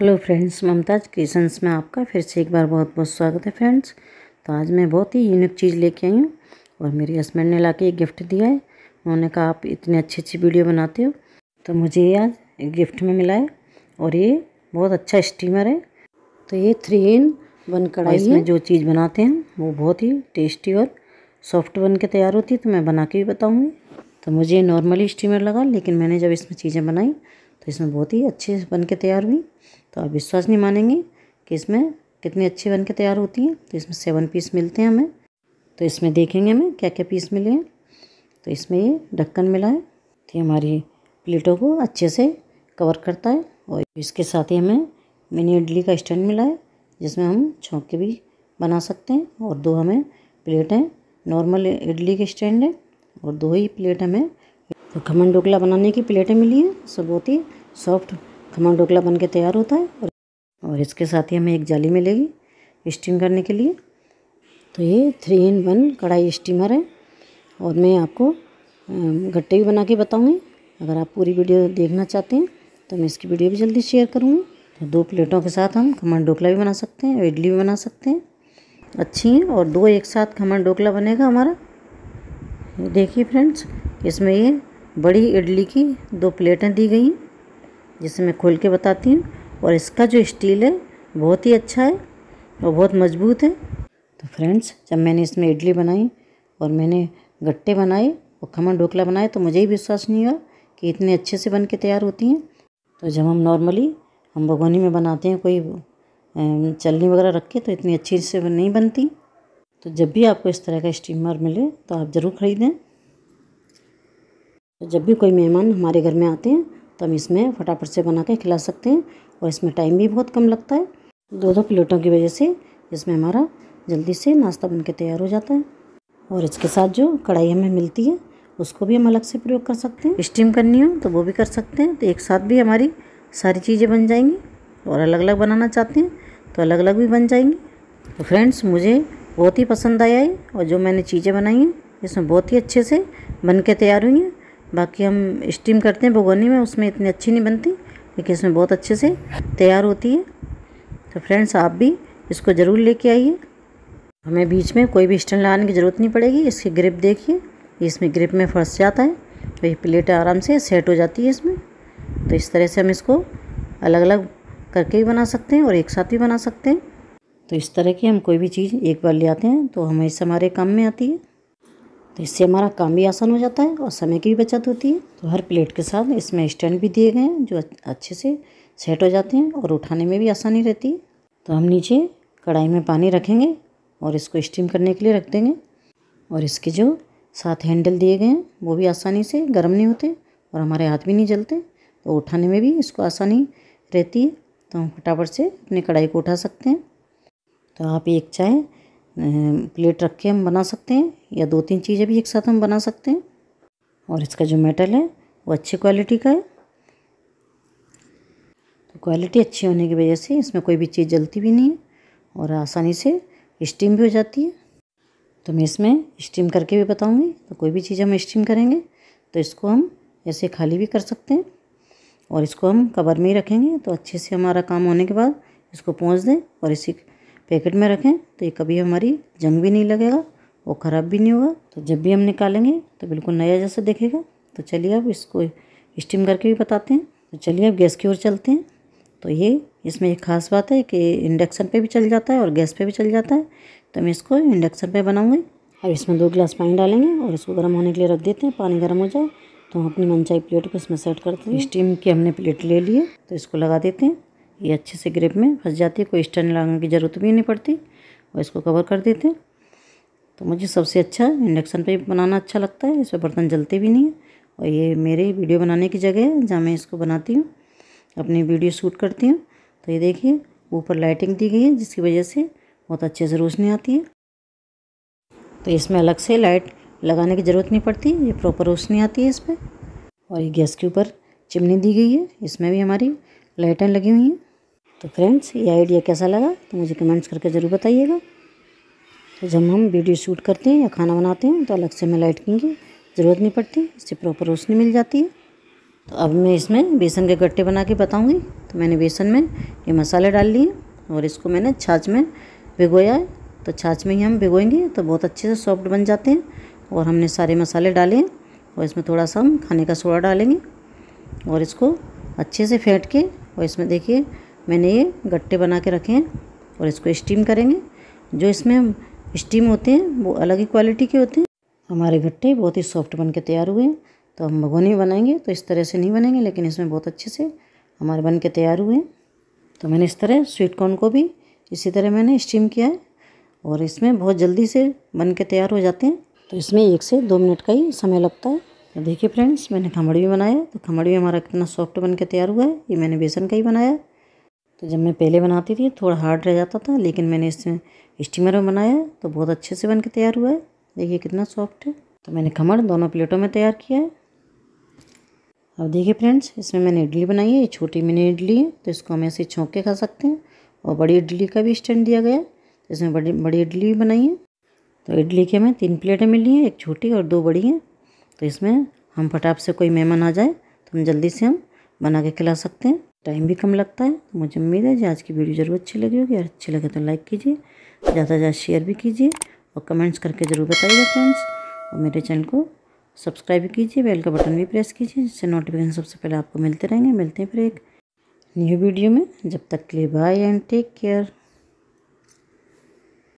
hello friends ममताज creations में आपका फिर से एक बार बहुत बहुत स्वागत है फ्रेंड्स तो आज मैं बहुत ही यूनिक चीज़ लेके आई हूँ और मेरे हस्बैंड ने लाके एक गिफ्ट दिया है उन्होंने कहा आप इतनी अच्छी अच्छी वीडियो बनाते हो तो मुझे ये आज एक गिफ्ट में मिला है और ये बहुत अच्छा स्टीमर है तो ये थ्री इन वन कढ़ाई में जो चीज़ बनाते हैं वो बहुत ही टेस्टी और सॉफ्ट बन के तैयार होती है तो मैं बना के भी बताऊँगी तो मुझे नॉर्मली स्टीमर लगा लेकिन मैंने जब इसमें चीज़ें बनाई इसमें बहुत ही अच्छे बन के तैयार हुई तो आप विश्वास नहीं मानेंगे कि इसमें कितनी अच्छी बन के तैयार होती हैं तो इसमें सेवन पीस मिलते हैं हमें तो इसमें देखेंगे हमें क्या क्या पीस मिले हैं तो इसमें ये ढक्कन मिला है तो हमारी प्लेटों को अच्छे से कवर करता है और इसके साथ ही हमें मिनी इडली का स्टैंड मिला है जिसमें हम के भी बना सकते हैं और दो हमें प्लेटें नॉर्मल इडली के स्टैंड है और दो ही प्लेट हमें तो खमन ढोकला बनाने की प्लेटें मिली हैं सब बहुत ही सॉफ्ट खमंग ढोकला बन के तैयार होता है और इसके साथ ही हमें एक जाली मिलेगी स्टीम करने के लिए तो ये थ्री इन वन कढ़ाई स्टीमर है और मैं आपको गट्टे भी बना के बताऊँगी अगर आप पूरी वीडियो देखना चाहते हैं तो मैं इसकी वीडियो भी जल्दी शेयर करूँगी तो दो प्लेटों के साथ हम खमन ढोकला भी बना सकते हैं और इडली भी बना सकते हैं अच्छी हैं और दो एक साथ खमन ढोकला बनेगा हमारा देखिए फ्रेंड्स इसमें ये बड़ी इडली की दो प्लेटें दी गई हैं जिसे मैं खोल के बताती हूँ और इसका जो स्टील है बहुत ही अच्छा है और बहुत मज़बूत है तो फ्रेंड्स जब मैंने इसमें इडली बनाई और मैंने गट्टे बनाए और खमन ढोकला बनाए तो मुझे ही विश्वास नहीं हुआ कि इतने अच्छे से बन के तैयार होती हैं तो जब हम नॉर्मली हम भगोनी में बनाते हैं कोई चलनी वगैरह रख के तो इतनी अच्छी से नहीं बनती तो जब भी आपको इस तरह का स्टीमर मिले तो आप ज़रूर ख़रीदें तो जब भी कोई मेहमान हमारे घर में आते हैं तो हम इसमें फटाफट से बना के खिला सकते हैं और इसमें टाइम भी बहुत कम लगता है दो दो प्लेटों की वजह से इसमें हमारा जल्दी से नाश्ता बन के तैयार हो जाता है और इसके साथ जो कढ़ाई हमें मिलती है उसको भी हम अलग से प्रयोग कर सकते हैं स्टीम करनी हो तो वो भी कर सकते हैं तो एक साथ भी हमारी सारी चीज़ें बन जाएंगी और अलग अलग बनाना चाहते हैं तो अलग अलग भी बन जाएंगी तो फ्रेंड्स मुझे बहुत ही पसंद आया है और जो मैंने चीज़ें बनाई हैं इसमें बहुत ही अच्छे से बन के तैयार हुई हैं बाकी हम स्टीम करते हैं भगोनी में उसमें इतनी अच्छी नहीं बनती लेकिन इसमें बहुत अच्छे से तैयार होती है तो फ्रेंड्स आप भी इसको ज़रूर लेके आइए हमें बीच में कोई भी स्टैंड लगाने की ज़रूरत नहीं पड़ेगी इसकी ग्रिप देखिए इसमें ग्रिप में फंस जाता है तो ये प्लेट आराम से सेट हो जाती है इसमें तो इस तरह से हम इसको अलग अलग करके भी बना सकते हैं और एक साथ भी बना सकते हैं तो इस तरह की हम कोई भी चीज़ एक बार ले आते हैं तो हमेशा हमारे काम में आती है तो इससे हमारा काम भी आसान हो जाता है और समय की भी बचत होती है तो हर प्लेट के साथ इसमें स्टैंड भी दिए गए हैं जो अच्छे से सेट हो जाते हैं और उठाने में भी आसानी रहती है तो हम नीचे कढ़ाई में पानी रखेंगे और इसको स्टीम करने के लिए रख देंगे और इसके जो साथ हैंडल दिए गए हैं वो भी आसानी से गर्म नहीं होते और हमारे हाथ भी नहीं जलते तो उठाने में भी इसको आसानी रहती है तो हम फटाफट से अपनी कढ़ाई को उठा सकते हैं तो आप एक चाय प्लेट रख के हम बना सकते हैं या दो तीन चीज़ें भी एक साथ हम बना सकते हैं और इसका जो मेटल है वो अच्छी क्वालिटी का है तो क्वालिटी अच्छी होने की वजह से इसमें कोई भी चीज़ जलती भी नहीं है और आसानी से स्टीम भी हो जाती है तो मैं इसमें स्टीम करके भी बताऊँगी तो कोई भी चीज़ हम स्टीम करेंगे तो इसको हम ऐसे खाली भी कर सकते हैं और इसको हम कवर में ही रखेंगे तो अच्छे से हमारा काम होने के बाद इसको पहुँच दें और इसी पैकेट में रखें तो ये कभी हमारी जंग भी नहीं लगेगा और ख़राब भी नहीं होगा तो जब भी हम निकालेंगे तो बिल्कुल नया जैसा देखेगा तो चलिए अब इसको स्टीम करके भी बताते हैं तो चलिए अब गैस की ओर चलते हैं तो ये इसमें एक खास बात है कि इंडक्शन पे भी चल जाता है और गैस पे भी चल जाता है तो मैं इसको इंडक्शन पे बनाऊंगी अब इसमें दो गिलास पानी डालेंगे और इसको गर्म होने के लिए रख देते हैं पानी गर्म हो जाए तो हम अपनी मनचाही प्लेट को इसमें सेट करते हैं स्टीम की हमने प्लेट ले लिए तो इसको लगा देते हैं ये अच्छे से ग्रेप में फंस जाती है कोई स्टैंड लगाने की ज़रूरत भी नहीं पड़ती और इसको कवर कर देते तो मुझे सबसे अच्छा इंडक्शन पे बनाना अच्छा लगता है इसमें बर्तन जलते भी नहीं है और ये मेरे वीडियो बनाने की जगह है जहाँ मैं इसको बनाती हूँ अपनी वीडियो शूट करती हूँ तो ये देखिए ऊपर लाइटिंग दी गई है जिसकी वजह से बहुत अच्छे से रोशनी आती है तो इसमें अलग से लाइट लगाने की ज़रूरत नहीं पड़ती ये प्रॉपर रोशनी आती है इस पर और ये गैस के ऊपर चिमनी दी गई है इसमें भी हमारी लाइटें लगी हुई हैं तो फ्रेंड्स ये आइडिया कैसा लगा तो मुझे कमेंट्स करके ज़रूर बताइएगा तो जब हम वीडियो शूट करते हैं या खाना बनाते हैं तो अलग से हमें लाइट की ज़रूरत नहीं पड़ती इससे प्रॉपर रोशनी मिल जाती है तो अब मैं इसमें बेसन के गट्टे बना के बताऊँगी तो मैंने बेसन में ये मसाले डाल लिए और इसको मैंने छाछ में भिगोया है तो छाछ में ही हम भिगोएंगे तो बहुत अच्छे से सॉफ्ट बन जाते हैं और हमने सारे मसाले डाले हैं और इसमें थोड़ा सा हम खाने का सोडा डालेंगे और इसको अच्छे से फेंट के और इसमें देखिए मैंने ये गट्टे बना के रखे हैं और इसको स्टीम करेंगे जो इसमें स्टीम होते हैं वो अलग ही क्वालिटी के होते हैं हमारे गट्टे बहुत ही सॉफ्ट बन के तैयार हुए हैं तो हम भगोनी बनाएंगे तो इस तरह से नहीं बनेंगे लेकिन इसमें बहुत अच्छे से हमारे बन के तैयार हुए हैं तो मैंने इस तरह स्वीट कॉर्न को भी इसी तरह मैंने स्टीम किया है और इसमें बहुत जल्दी से बन के तैयार हो जाते हैं तो इसमें एक से दो मिनट का ही समय लगता है तो देखिए फ्रेंड्स मैंने खमड़ भी बनाया तो खमड़ भी हमारा कितना सॉफ्ट बन के तैयार हुआ है ये मैंने बेसन का ही बनाया तो जब मैं पहले बनाती थी थोड़ा हार्ड रह जाता था लेकिन मैंने इसमें स्टीमर में बनाया तो बहुत अच्छे से बन के तैयार हुआ है देखिए कितना सॉफ्ट है तो मैंने खमड़ दोनों प्लेटों में तैयार किया है अब देखिए फ्रेंड्स इसमें मैंने इडली बनाई है ये छोटी मिनी इडली है तो इसको हम ऐसे छोंक के खा सकते हैं और बड़ी इडली का भी स्टैंड दिया गया है तो इसमें बड़ी बड़ी इडली भी बनाई है तो इडली के हमें तीन प्लेटें मिली हैं एक छोटी और दो बड़ी हैं तो इसमें हम फटाफट से कोई मेहमान आ जाए तो हम जल्दी से हम बना के खिला सकते हैं टाइम भी कम लगता है मुझे उम्मीद है कि आज की वीडियो ज़रूर अच्छी लगी होगी और अच्छी लगे तो लाइक कीजिए ज़्यादा से ज़्यादा शेयर भी कीजिए और कमेंट्स करके ज़रूर बताइएगा फ्रेंड्स और मेरे चैनल को सब्सक्राइब भी कीजिए बेल का बटन भी प्रेस कीजिए जिससे नोटिफिकेशन सबसे पहले आपको मिलते रहेंगे मिलते हैं फिर एक न्यू वीडियो में जब तक के लिए बाय एंड टेक केयर